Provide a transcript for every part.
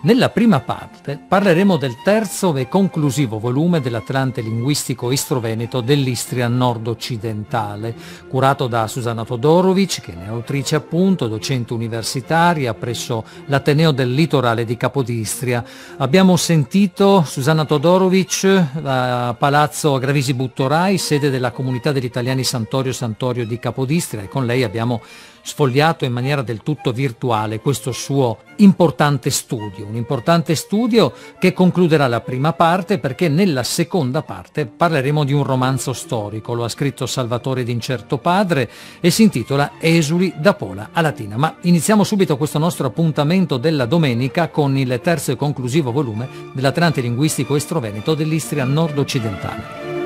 Nella prima parte parleremo del terzo e conclusivo volume dell'Atlante linguistico istroveneto dell'Istria nord-occidentale, curato da Susanna Todorovic, che ne è autrice appunto, docente universitaria presso l'Ateneo del Litorale di Capodistria. Abbiamo sentito Susanna Todorovic da Palazzo Gravisi Buttorai, sede della comunità degli italiani Santorio Santorio di Capodistria e con lei abbiamo sfogliato in maniera del tutto virtuale questo suo importante studio, un importante studio che concluderà la prima parte perché nella seconda parte parleremo di un romanzo storico, lo ha scritto Salvatore D'Incerto Padre e si intitola Esuli da Pola a Latina. Ma iniziamo subito questo nostro appuntamento della domenica con il terzo e conclusivo volume dell'Atlante linguistico estroveneto dell'Istria nord-occidentale.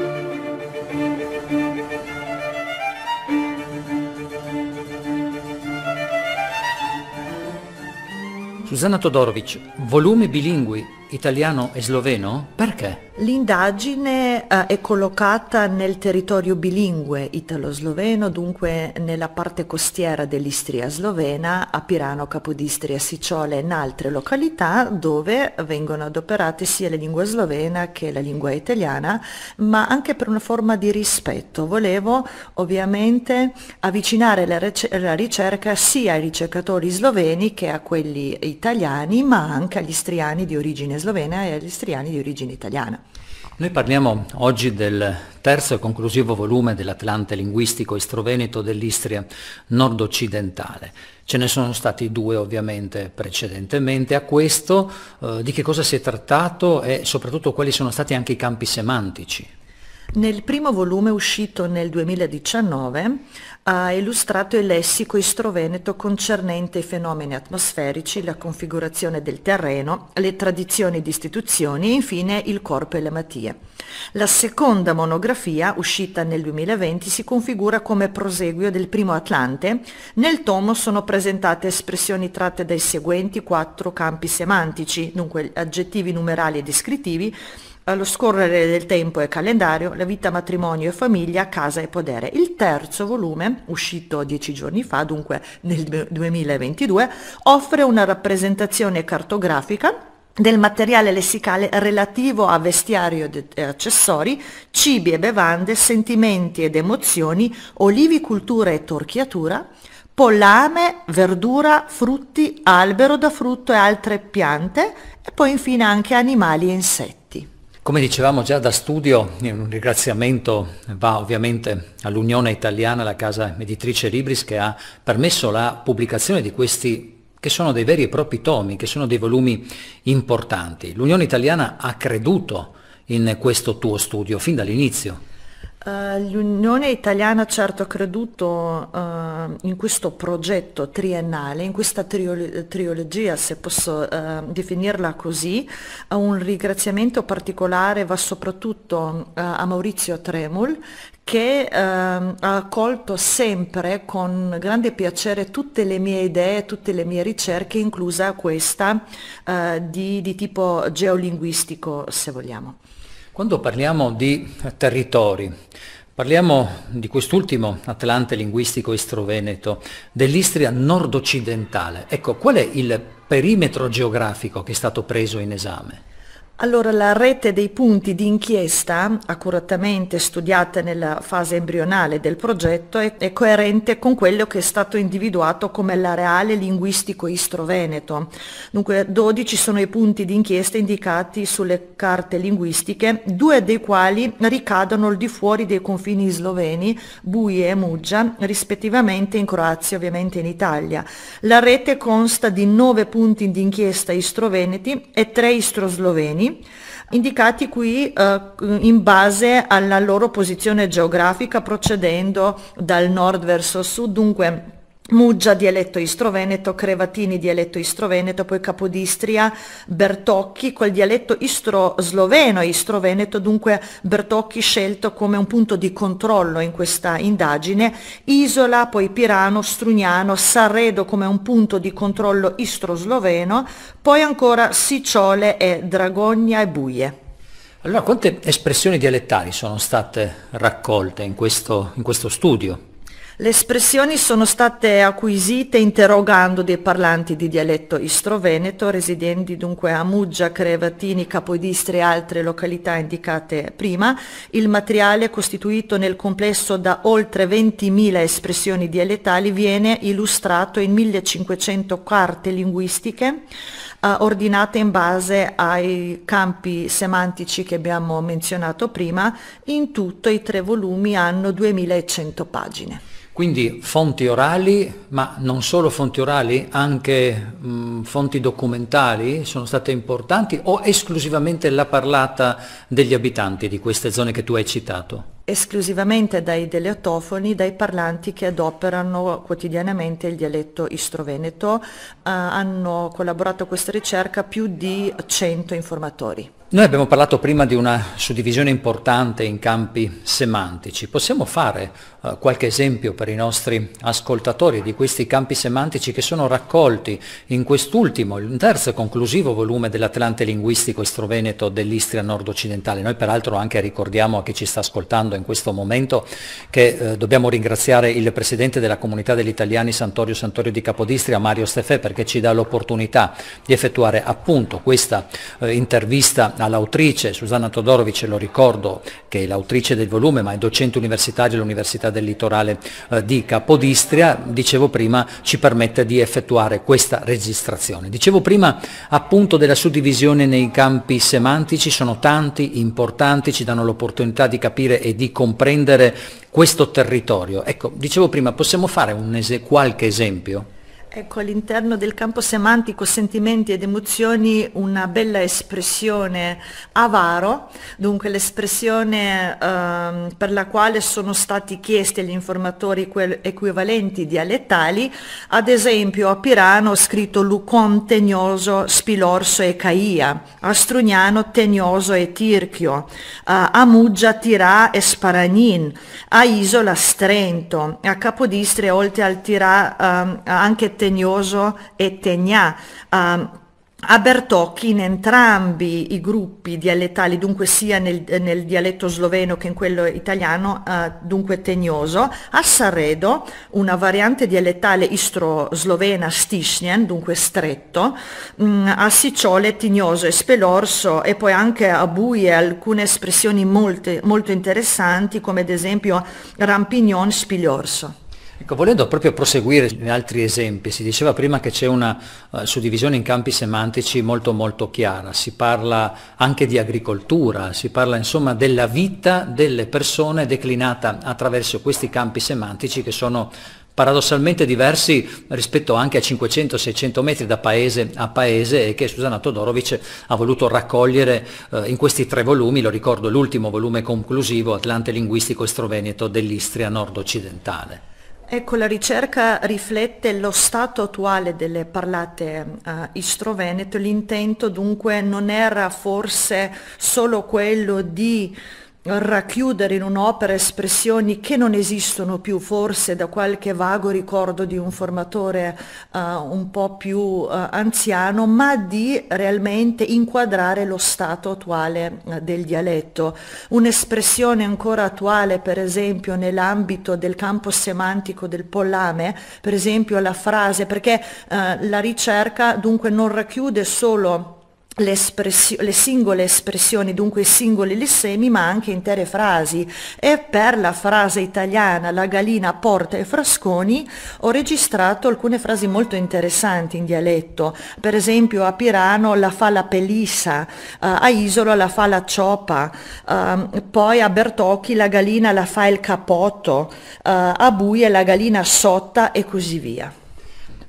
Zana Todorovic, volumi bilingui italiano e sloveno? Perché? L'indagine eh, è collocata nel territorio bilingue italo-sloveno, dunque nella parte costiera dell'Istria slovena, a Pirano, Capodistria, Sicciole e in altre località dove vengono adoperate sia la lingua slovena che la lingua italiana, ma anche per una forma di rispetto. Volevo ovviamente avvicinare la, ric- la ricerca sia ai ricercatori sloveni che a quelli italiani, ma anche agli istriani di origine slovena slovena e agli istriani di origine italiana. Noi parliamo oggi del terzo e conclusivo volume dell'Atlante linguistico istroveneto dell'Istria nord-occidentale. Ce ne sono stati due ovviamente precedentemente. A questo eh, di che cosa si è trattato e soprattutto quali sono stati anche i campi semantici nel primo volume uscito nel 2019 ha illustrato il lessico istroveneto concernente i fenomeni atmosferici, la configurazione del terreno, le tradizioni di istituzioni e infine il corpo e le matie. La seconda monografia, uscita nel 2020, si configura come proseguio del primo Atlante. Nel tomo sono presentate espressioni tratte dai seguenti quattro campi semantici, dunque aggettivi numerali e descrittivi, allo eh, scorrere del tempo e calendario, la vita, matrimonio e famiglia, casa e podere. Il terzo volume, uscito dieci giorni fa, dunque nel 2022, offre una rappresentazione cartografica del materiale lessicale relativo a vestiario e accessori, cibi e bevande, sentimenti ed emozioni, olivi, cultura e torchiatura, pollame, verdura, frutti, albero da frutto e altre piante e poi infine anche animali e insetti. Come dicevamo già da studio, un ringraziamento va ovviamente all'Unione Italiana, alla casa editrice Libris, che ha permesso la pubblicazione di questi che sono dei veri e propri tomi, che sono dei volumi importanti. L'Unione Italiana ha creduto in questo tuo studio fin dall'inizio. Uh, L'Unione Italiana certo ha creduto uh, in questo progetto triennale, in questa trio triologia, se posso uh, definirla così. un ringraziamento particolare va soprattutto a Maurizio Tremul che ha accolto sempre con grande piacere tutte le mie idee, tutte le mie ricerche, inclusa questa di, di tipo geolinguistico, se vogliamo. Quando parliamo di territori, parliamo di quest'ultimo atlante linguistico istroveneto, dell'Istria nord-occidentale. Ecco, qual è il perimetro geografico che è stato preso in esame? Allora, la rete dei punti di inchiesta, accuratamente studiata nella fase embrionale del progetto, è, è coerente con quello che è stato individuato come l'areale linguistico istroveneto. Dunque, 12 sono i punti di inchiesta indicati sulle carte linguistiche, due dei quali ricadono al di fuori dei confini sloveni, Buie e Muggia, rispettivamente in Croazia e ovviamente in Italia. La rete consta di 9 punti di inchiesta istroveneti e 3 istrosloveni indicati qui eh, in base alla loro posizione geografica procedendo dal nord verso sud, dunque Muggia dialetto istroveneto, Crevatini dialetto istroveneto, poi Capodistria, Bertocchi col dialetto istro, sloveno istroveneto, dunque Bertocchi scelto come un punto di controllo in questa indagine, Isola, poi Pirano, Strugnano, Sarredo come un punto di controllo istro-sloveno, poi ancora Sicciole e Dragogna e Buie. Allora, quante espressioni dialettali sono state raccolte in questo, in questo studio? Le espressioni sono state acquisite interrogando dei parlanti di dialetto istroveneto, residenti dunque a Muggia, Crevatini, Capodistri e altre località indicate prima. Il materiale, costituito nel complesso da oltre 20.000 espressioni dialettali, viene illustrato in 1500 carte linguistiche eh, ordinate in base ai campi semantici che abbiamo menzionato prima. In tutto i tre volumi hanno 2100 pagine. Quindi fonti orali, ma non solo fonti orali, anche mh, mm, fonti documentali sono state importanti o esclusivamente la parlata degli abitanti di queste zone che tu hai citato? esclusivamente dai deleotofoni, dai parlanti che adoperano quotidianamente il dialetto istroveneto. Eh, hanno collaborato a questa ricerca più di 100 informatori. Noi abbiamo parlato prima di una suddivisione importante in campi semantici. Possiamo fare eh, qualche esempio per i nostri ascoltatori di questi campi semantici che sono raccolti in quest'ultimo, il terzo e conclusivo volume dell'Atlante linguistico estroveneto dell'Istria nord-occidentale. Noi peraltro anche ricordiamo a chi ci sta ascoltando passando in questo momento che eh, dobbiamo ringraziare il Presidente della Comunità degli Italiani Santorio Santorio di Capodistria, Mario Steffè, perché ci dà l'opportunità di effettuare appunto questa eh, intervista all'autrice, Susanna Todorovic, lo ricordo, che è l'autrice del volume, ma è docente universitario all'Università del Litorale eh, di Capodistria, dicevo prima, ci permette di effettuare questa registrazione. Dicevo prima appunto della suddivisione nei campi semantici, sono tanti, importanti, ci danno l'opportunità di capire e di di comprendere questo territorio. Ecco, dicevo prima, possiamo fare es- qualche esempio? Ecco, all'interno del campo semantico sentimenti ed emozioni una bella espressione avaro, dunque l'espressione eh, per la quale sono stati chiesti agli informatori equivalenti dialettali, ad esempio a Pirano ho scritto Lucon tegnoso, spilorso e caia, a Strugnano tegnoso e tirchio, a Muggia tirà e sparanin, a Isola strento, a Capodistria oltre al tirà eh, anche sdegnoso e Tegnà. Um, ehm, a Bertocchi in entrambi i gruppi dialettali, dunque sia nel, nel dialetto sloveno che in quello italiano, eh, dunque tegnoso, a Saredo una variante dialettale istro-slovena stisnien, dunque stretto, mh, mm, a Sicciole tignoso e spelorso e poi anche a Buie alcune espressioni molte, molto interessanti come ad esempio rampignon spigliorso. Ecco, volendo proprio proseguire in altri esempi, si diceva prima che c'è una uh, suddivisione in campi semantici molto molto chiara, si parla anche di agricoltura, si parla insomma della vita delle persone declinata attraverso questi campi semantici che sono paradossalmente diversi rispetto anche a 500-600 metri da paese a paese e che Susanna Todorovic ha voluto raccogliere eh, in questi tre volumi, lo ricordo l'ultimo volume conclusivo, Atlante linguistico estroveneto dell'Istria nord-occidentale. Ecco, la ricerca riflette lo stato attuale delle parlate uh, istroveneto. l'intento dunque non era forse solo quello di racchiudere in un'opera espressioni che non esistono più forse da qualche vago ricordo di un formatore uh, un po' più uh, anziano, ma di realmente inquadrare lo stato attuale uh, del dialetto. Un'espressione ancora attuale per esempio nell'ambito del campo semantico del pollame, per esempio la frase, perché la ricerca dunque non racchiude solo le, le, singole espressioni, dunque i singoli lissemi, ma anche intere frasi. E per la frase italiana La gallina porta i frasconi ho registrato alcune frasi molto interessanti in dialetto. Per esempio a Pirano la fa la pelissa, uh, a Isola la fa la ciopa, uh, poi a Bertocchi la gallina la fa il capotto, uh, a Buie la gallina sotta e così via.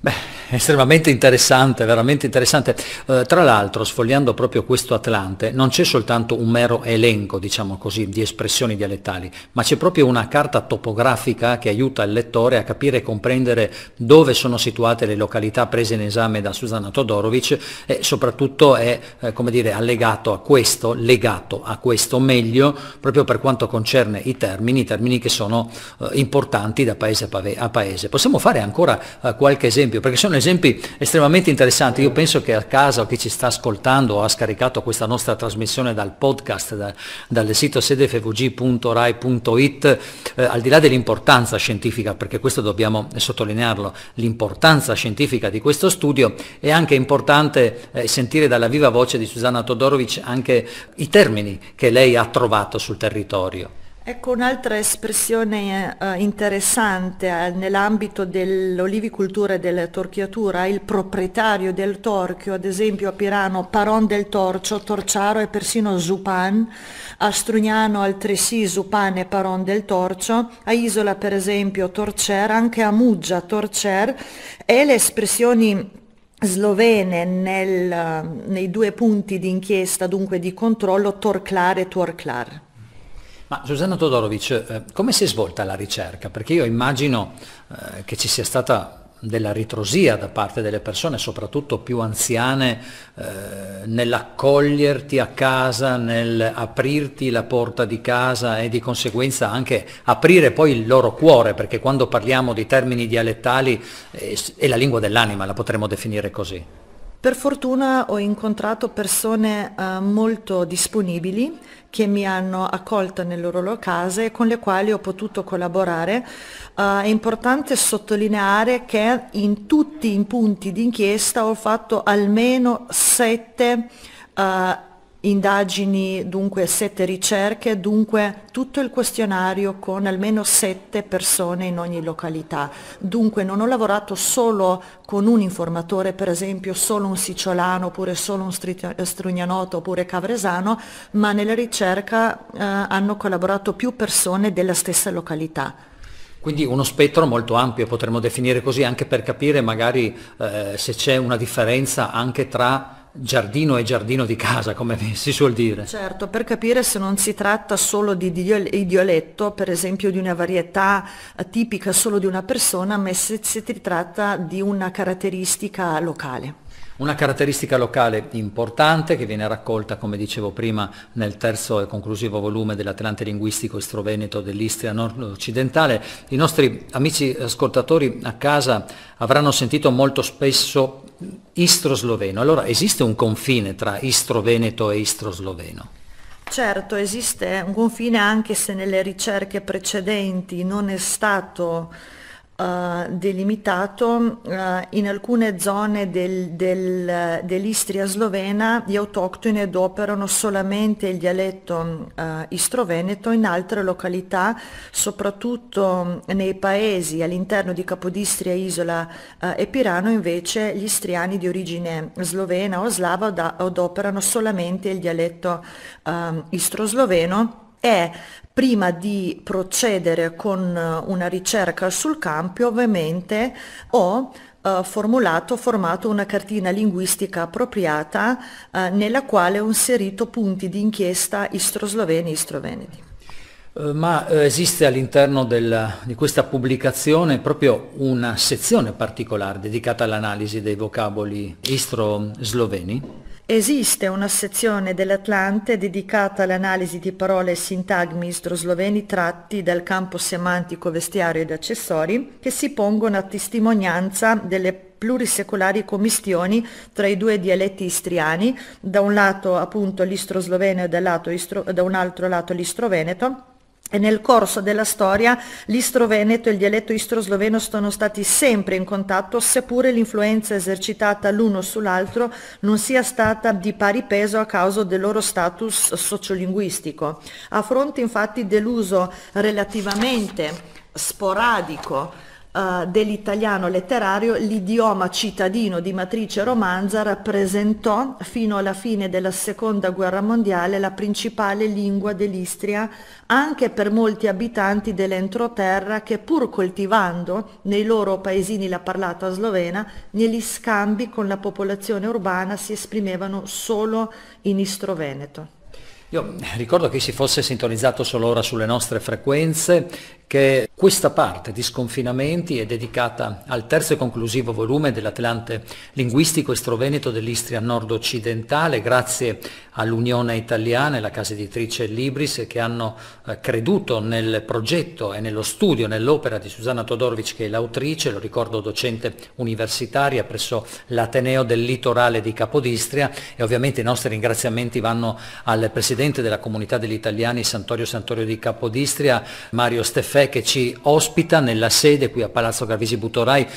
Beh estremamente interessante, veramente interessante. Eh, tra l'altro, sfogliando proprio questo Atlante, non c'è soltanto un mero elenco, diciamo così, di espressioni dialettali, ma c'è proprio una carta topografica che aiuta il lettore a capire e comprendere dove sono situate le località prese in esame da Susanna Todorovic e soprattutto è, eh, come dire, allegato a questo, legato a questo meglio, proprio per quanto concerne i termini, i termini che sono eh, importanti da paese a paese. Possiamo fare ancora eh, qualche esempio, perché sono esempi estremamente interessanti. Io penso che a casa o chi ci sta ascoltando o ha scaricato questa nostra trasmissione dal podcast, da, dal sito sedefvg.rai.it, eh, al di là dell'importanza scientifica, perché questo dobbiamo sottolinearlo, l'importanza scientifica di questo studio, è anche importante eh, sentire dalla viva voce di Susanna Todorovic anche i termini che lei ha trovato sul territorio. Ecco un'altra espressione eh, interessante eh, nell'ambito dell'olivicultura e della torchiatura, il proprietario del torchio, ad esempio a Pirano Paron del Torcio, Torciaro e persino Zupan, a Strugnano altresì Zupan e Paron del Torcio, a Isola per esempio Torcer, anche a Muggia Torcer e le espressioni slovene nel, nei due punti di inchiesta, dunque di controllo, Torclare e Torclar. Ma Susanna Todorovic, eh, come si è svolta la ricerca? Perché io immagino eh, che ci sia stata della ritrosia da parte delle persone, soprattutto più anziane, eh, nell'accoglierti a casa, nell'aprirti la porta di casa e di conseguenza anche aprire poi il loro cuore, perché quando parliamo di termini dialettali è la lingua dell'anima, la potremmo definire così. Per fortuna ho incontrato persone eh, molto disponibili che mi hanno accolta nelle loro case e con le quali ho potuto collaborare. Uh, è importante sottolineare che in tutti i punti d'inchiesta ho fatto almeno sette uh, indagini, dunque sette ricerche, dunque tutto il questionario con almeno sette persone in ogni località. Dunque non ho lavorato solo con un informatore, per esempio solo un sicciolano, oppure solo un strugnanoto, oppure cavresano, ma nella ricerca eh, hanno collaborato più persone della stessa località. Quindi uno spettro molto ampio potremmo definire così anche per capire magari eh, se c'è una differenza anche tra giardino e giardino di casa, come si suol dire. Certo, per capire se non si tratta solo di idioletto, per esempio di una varietà tipica solo di una persona, ma se si tratta di una caratteristica locale. Una caratteristica locale importante che viene raccolta, come dicevo prima, nel terzo e conclusivo volume dell'Atlante linguistico estroveneto dell'Istria nord-occidentale, i nostri amici ascoltatori a casa avranno sentito molto spesso istro-sloveno. Allora esiste un confine tra istro-veneto e istro-sloveno? Certo, esiste un confine anche se nelle ricerche precedenti non è stato uh, delimitato uh, in alcune zone del, del, dell'Istria slovena gli autoctoni adoperano solamente il dialetto uh, eh, istro in altre località, soprattutto nei paesi all'interno di Capodistria, Isola e Pirano, invece gli istriani di origine slovena o slava adoperano solamente il dialetto ehm, istrosloveno. sloveno è prima di procedere con eh, una ricerca sul campo ovviamente ho eh, formulato, formato una cartina linguistica appropriata eh, nella quale ho inserito punti di inchiesta istrosloveni e istroveneti. Eh, ma esiste all'interno di questa pubblicazione proprio una sezione particolare dedicata all'analisi dei vocaboli istrosloveni? Esiste una sezione dell'Atlante dedicata all'analisi di parole e sintagmi istrosloveni tratti dal campo semantico vestiario ed accessori che si pongono a testimonianza delle plurisecolari commistioni tra i due dialetti istriani, da un lato appunto l'istrosloveno e da un altro lato l'istroveneto, e nel corso della storia l'istro-veneto e il dialetto istrosloveno sono stati sempre in contatto, seppure l'influenza esercitata l'uno sull'altro non sia stata di pari peso a causa del loro status sociolinguistico. A fronte infatti dell'uso relativamente sporadico uh, dell'italiano letterario, l'idioma cittadino di matrice romanza rappresentò fino alla fine della seconda guerra mondiale la principale lingua dell'Istria anche per molti abitanti dell'entroterra che pur coltivando nei loro paesini la parlata slovena, negli scambi con la popolazione urbana si esprimevano solo in istroveneto. Io ricordo che si fosse sintonizzato solo ora sulle nostre frequenze che questa parte di sconfinamenti è dedicata al terzo e conclusivo volume dell'Atlante linguistico estroveneto dell'Istria nord-occidentale, grazie all'Unione Italiana e alla casa editrice Libris che hanno eh, creduto nel progetto e nello studio, nell'opera di Susanna Todorovic che è l'autrice, lo ricordo docente universitaria presso l'Ateneo del Litorale di Capodistria e ovviamente i nostri ringraziamenti vanno al Presidente della Comunità degli Italiani Santorio Santorio di Capodistria, Mario Stefani che ci ospita nella sede qui a Palazzo Gravisi Butorai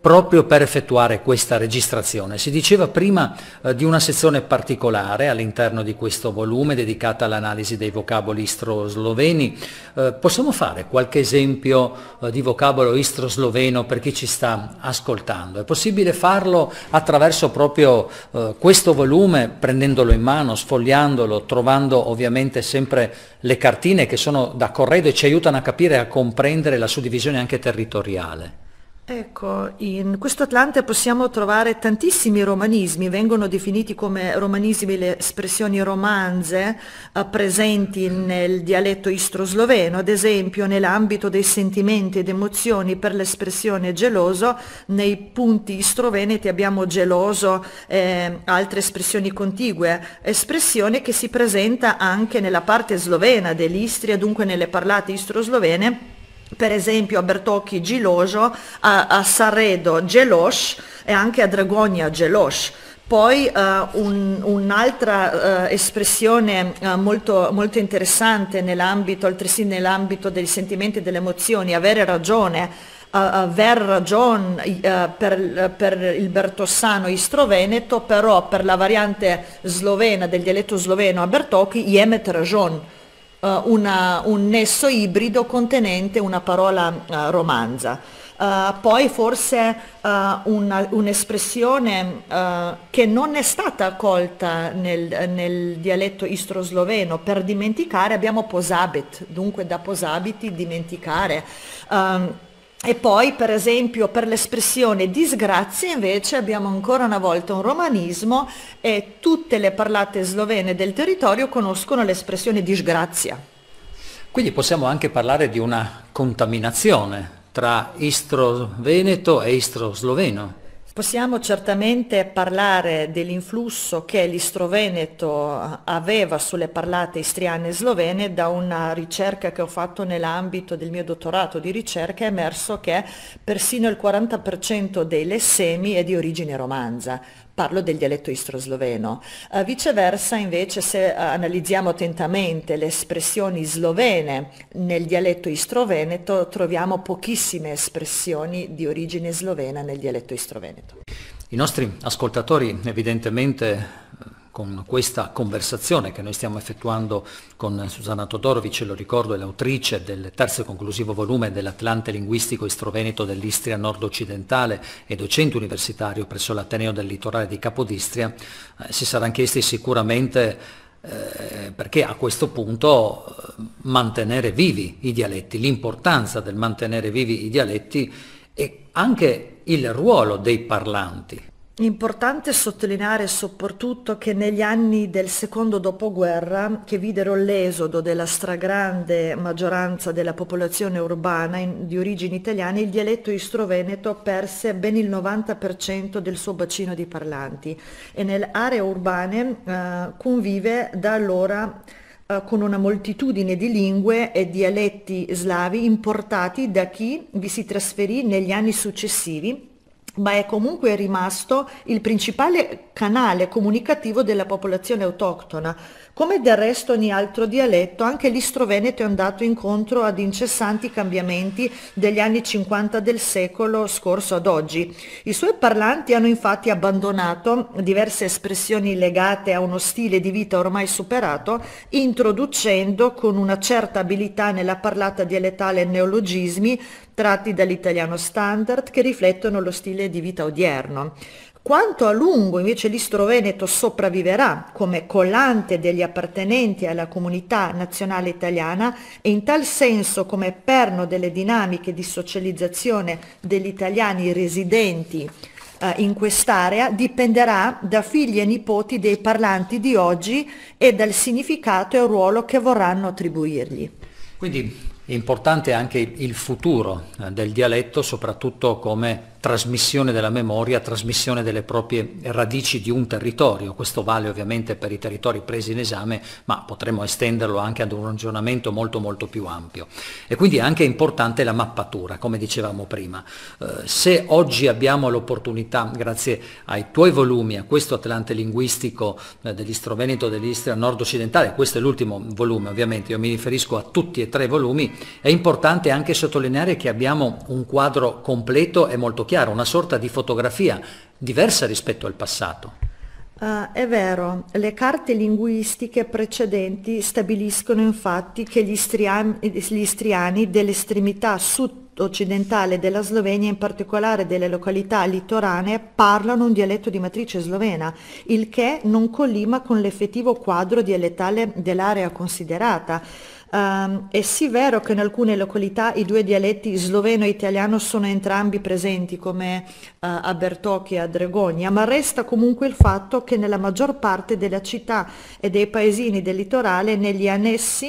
proprio per effettuare questa registrazione. Si diceva prima eh, di una sezione particolare all'interno di questo volume dedicata all'analisi dei vocaboli istro-sloveni. Eh, possiamo fare qualche esempio eh, di vocabolo istro-sloveno per chi ci sta ascoltando? È possibile farlo attraverso proprio eh, questo volume, prendendolo in mano, sfogliandolo, trovando ovviamente sempre le cartine che sono da corredo e ci aiutano a capire e a comprendere la suddivisione anche territoriale. Ecco, in questo Atlante possiamo trovare tantissimi romanismi, vengono definiti come romanismi le espressioni romanze eh, presenti nel dialetto istrosloveno, ad esempio nell'ambito dei sentimenti ed emozioni per l'espressione geloso, nei punti istroveneti abbiamo geloso, eh, altre espressioni contigue, espressione che si presenta anche nella parte slovena dell'Istria, dunque nelle parlate istroslovene per esempio a Bertocchi Gilosio, a, a Saredo Gelosh e anche a Dragonia Gelosh. Poi uh, un'altra uh, espressione uh, molto, molto, interessante nell'ambito, altresì nell'ambito dei sentimenti e delle emozioni, avere ragione, aver ragione per, per, il Bertossano istroveneto, però per la variante slovena del dialetto sloveno a Bertocchi, jemet ragione uh, una, un nesso ibrido contenente una parola uh, romanza. Uh, poi forse uh, un'espressione un uh, che non è stata accolta nel, nel dialetto istrosloveno, per dimenticare abbiamo posabit, dunque da posabiti dimenticare. Um, e poi per esempio per l'espressione disgrazie invece abbiamo ancora una volta un romanismo e tutte le parlate slovene del territorio conoscono l'espressione disgrazia. Quindi possiamo anche parlare di una contaminazione tra istro-veneto e istro-sloveno. Possiamo certamente parlare dell'influsso che l'Istroveneto aveva sulle parlate istriane e slovene da una ricerca che ho fatto nell'ambito del mio dottorato di ricerca è emerso che persino il 40% dei lessemi è di origine romanza, parlo del dialetto istrosloveno. Uh, viceversa invece se uh, analizziamo attentamente le espressioni slovene nel dialetto istroveneto troviamo pochissime espressioni di origine slovena nel dialetto istroveneto. I nostri ascoltatori evidentemente con questa conversazione che noi stiamo effettuando con Susanna Todorovic, lo ricordo, è l'autrice del terzo e conclusivo volume dell'Atlante linguistico istroveneto dell'Istria nord-occidentale e docente universitario presso l'Ateneo del litorale di Capodistria, eh, si saranno chiesti sicuramente eh, perché a questo punto eh, mantenere vivi i dialetti, l'importanza del mantenere vivi i dialetti e anche il ruolo dei parlanti, Importante sottolineare soprattutto che negli anni del secondo dopoguerra, che videro l'esodo della stragrande maggioranza della popolazione urbana in, di origini italiane, il dialetto istroveneto perse ben il 90% del suo bacino di parlanti e nelle aree urbane eh, convive da allora eh, con una moltitudine di lingue e dialetti slavi importati da chi vi si trasferì negli anni successivi ma è comunque rimasto il principale canale comunicativo della popolazione autoctona. Come del resto ogni altro dialetto, anche l'istroveneto è andato incontro ad incessanti cambiamenti degli anni 50 del secolo scorso ad oggi. I suoi parlanti hanno infatti abbandonato diverse espressioni legate a uno stile di vita ormai superato, introducendo con una certa abilità nella parlata dialettale neologismi tratti dall'italiano standard che riflettono lo stile di vita odierno. Quanto a lungo invece l'Istroveneto sopravviverà come collante degli appartenenti alla comunità nazionale italiana e in tal senso come perno delle dinamiche di socializzazione degli italiani residenti eh, in quest'area dipenderà da figli e nipoti dei parlanti di oggi e dal significato e ruolo che vorranno attribuirgli. Quindi Importante anche il futuro eh, del dialetto, soprattutto come trasmissione della memoria, trasmissione delle proprie radici di un territorio. Questo vale ovviamente per i territori presi in esame, ma potremmo estenderlo anche ad un ragionamento molto molto più ampio. E quindi è anche importante la mappatura, come dicevamo prima. Eh, se oggi abbiamo l'opportunità, grazie ai tuoi volumi, a questo Atlante linguistico eh, dell'Istroveneto dell'Istria nord-occidentale, questo è l'ultimo volume ovviamente, io mi riferisco a tutti e tre i volumi, è importante anche sottolineare che abbiamo un quadro completo e molto chiaro, una sorta di fotografia diversa rispetto al passato. Uh, è vero, le carte linguistiche precedenti stabiliscono infatti che gli, istriani, gli istriani dell'estremità sud-occidentale della Slovenia, in particolare delle località litoranee, parlano un dialetto di matrice slovena, il che non collima con l'effettivo quadro dialettale dell'area considerata. Um, è sì vero che in alcune località i due dialetti sloveno e italiano sono entrambi presenti come uh, a Bertocchi e a Dregonia, ma resta comunque il fatto che nella maggior parte della città e dei paesini del litorale negli annessi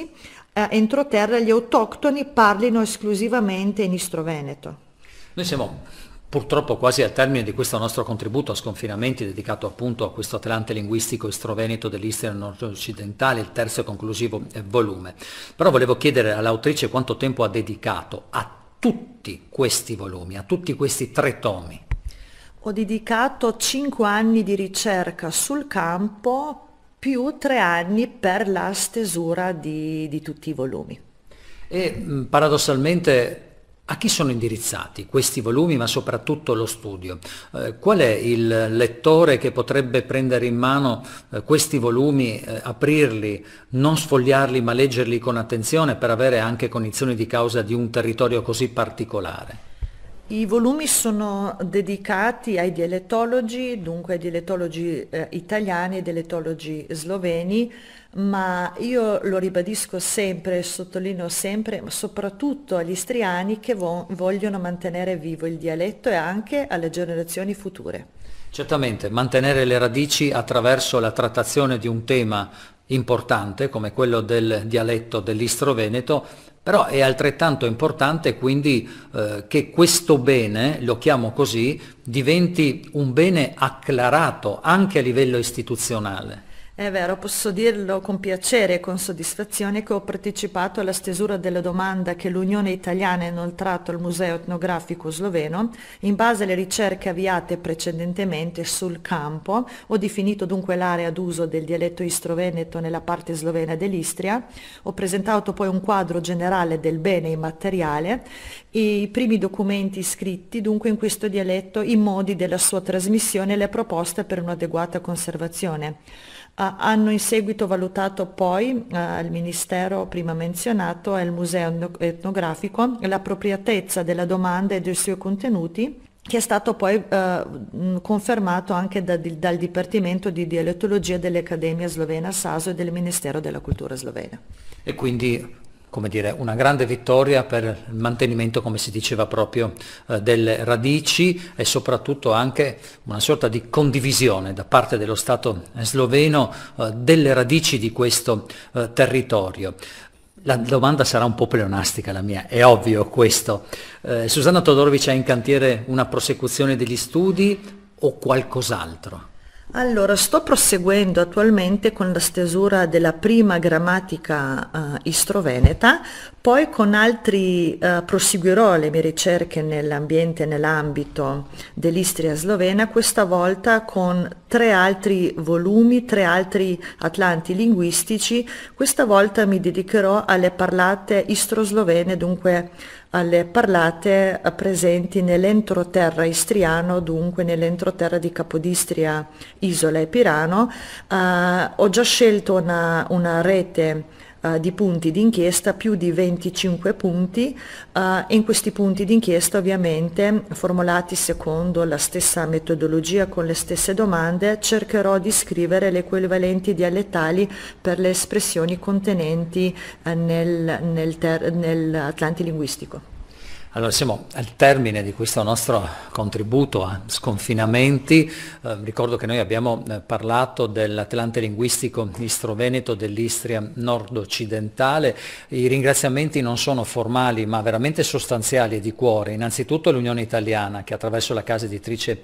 uh, entroterra gli autoctoni parlino esclusivamente in istroveneto. Noi siamo purtroppo quasi al termine di questo nostro contributo a sconfinamenti dedicato appunto a questo Atlante linguistico estroveneto dell'Istria nord-occidentale, il terzo e conclusivo eh, volume. Però volevo chiedere all'autrice quanto tempo ha dedicato a tutti questi volumi, a tutti questi tre tomi. Ho dedicato cinque anni di ricerca sul campo più tre anni per la stesura di, di tutti i volumi. E paradossalmente a chi sono indirizzati questi volumi, ma soprattutto lo studio? Eh, qual è il lettore che potrebbe prendere in mano eh, questi volumi, eh, aprirli, non sfogliarli, ma leggerli con attenzione per avere anche cognizione di causa di un territorio così particolare? I volumi sono dedicati ai dialettologi, dunque ai dialettologi eh, italiani e dialettologi sloveni, ma io lo ribadisco sempre, sottolineo sempre, soprattutto agli istriani che vo- vogliono mantenere vivo il dialetto e anche alle generazioni future. Certamente, mantenere le radici attraverso la trattazione di un tema importante come quello del dialetto dell'istro-veneto, però è altrettanto importante quindi eh, che questo bene, lo chiamo così, diventi un bene acclarato anche a livello istituzionale. È vero, posso dirlo con piacere e con soddisfazione che ho partecipato alla stesura della domanda che l'Unione Italiana ha inoltrato al Museo Etnografico Sloveno in base alle ricerche avviate precedentemente sul campo. Ho definito dunque l'area d'uso del dialetto istroveneto nella parte slovena dell'Istria. Ho presentato poi un quadro generale del bene immateriale e i primi documenti scritti dunque in questo dialetto, i modi della sua trasmissione e le proposte per un'adeguata conservazione. Ah, hanno in seguito valutato poi al eh, Ministero prima menzionato e al Museo etnografico l'appropriatezza della domanda e dei suoi contenuti che è stato poi eh, confermato anche da, di, dal Dipartimento di Dialettologia dell'Accademia Slovena Saso e del Ministero della Cultura Slovena. E quindi come dire, una grande vittoria per il mantenimento, come si diceva proprio, eh, delle radici e soprattutto anche una sorta di condivisione da parte dello Stato eh, sloveno eh, delle radici di questo eh, territorio. La domanda sarà un po' pleonastica la mia, è ovvio questo. Eh, Susanna Todorovic ha in cantiere una prosecuzione degli studi o qualcos'altro? Allora, sto proseguendo attualmente con la stesura della prima grammatica uh, istroveneta, poi con altri uh, proseguirò le mie ricerche nell'ambiente nell'ambito dell'Istria slovena, questa volta con tre altri volumi, tre altri atlanti linguistici, questa volta mi dedicherò alle parlate istroslovene, dunque alle parlate presenti nell'entroterra istriano, dunque nell'entroterra di Capodistria, Isola e Pirano. Uh, ho già scelto una, una rete eh, di punti d'inchiesta, più di 25 punti, uh, e in questi punti d'inchiesta ovviamente formulati secondo la stessa metodologia con le stesse domande, cercherò di scrivere le equivalenti dialettali per le espressioni contenenti uh, nel, nel, nel linguistico. Allora siamo al termine di questo nostro contributo a sconfinamenti, eh, ricordo che noi abbiamo eh, parlato dell'Atlante linguistico istroveneto dell'Istria nord-occidentale, i ringraziamenti non sono formali ma veramente sostanziali e di cuore, innanzitutto l'Unione Italiana che attraverso la casa editrice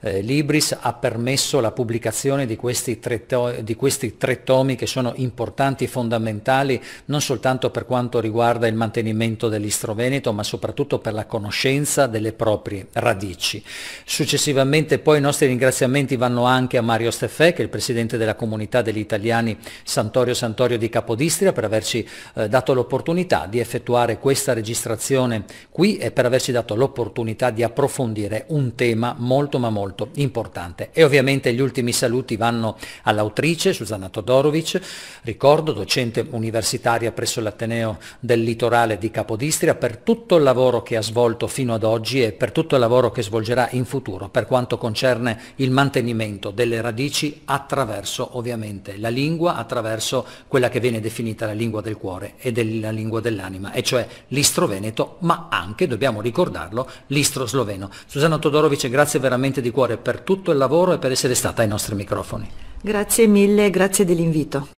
eh, Libris ha permesso la pubblicazione di questi, tre to- di questi tre tomi che sono importanti, e fondamentali, non soltanto per quanto riguarda il mantenimento dell'Istroveneto, ma soprattutto per la conoscenza delle proprie radici. Successivamente poi i nostri ringraziamenti vanno anche a Mario Steffè, che è il presidente della comunità degli italiani Santorio Santorio di Capodistria, per averci eh, dato l'opportunità di effettuare questa registrazione qui e per averci dato l'opportunità di approfondire un tema molto ma molto molto importante. E ovviamente gli ultimi saluti vanno all'autrice Susanna Todorovic, ricordo docente universitaria presso l'Ateneo del Litorale di Capodistria, per tutto il lavoro che ha svolto fino ad oggi e per tutto il lavoro che svolgerà in futuro per quanto concerne il mantenimento delle radici attraverso ovviamente la lingua, attraverso quella che viene definita la lingua del cuore e della lingua dell'anima, e cioè l'istro veneto, ma anche, dobbiamo ricordarlo, l'istro sloveno. Susanna Todorovic, grazie veramente di cuore cuore per tutto il lavoro e per essere stata ai nostri microfoni. Grazie mille, grazie dell'invito.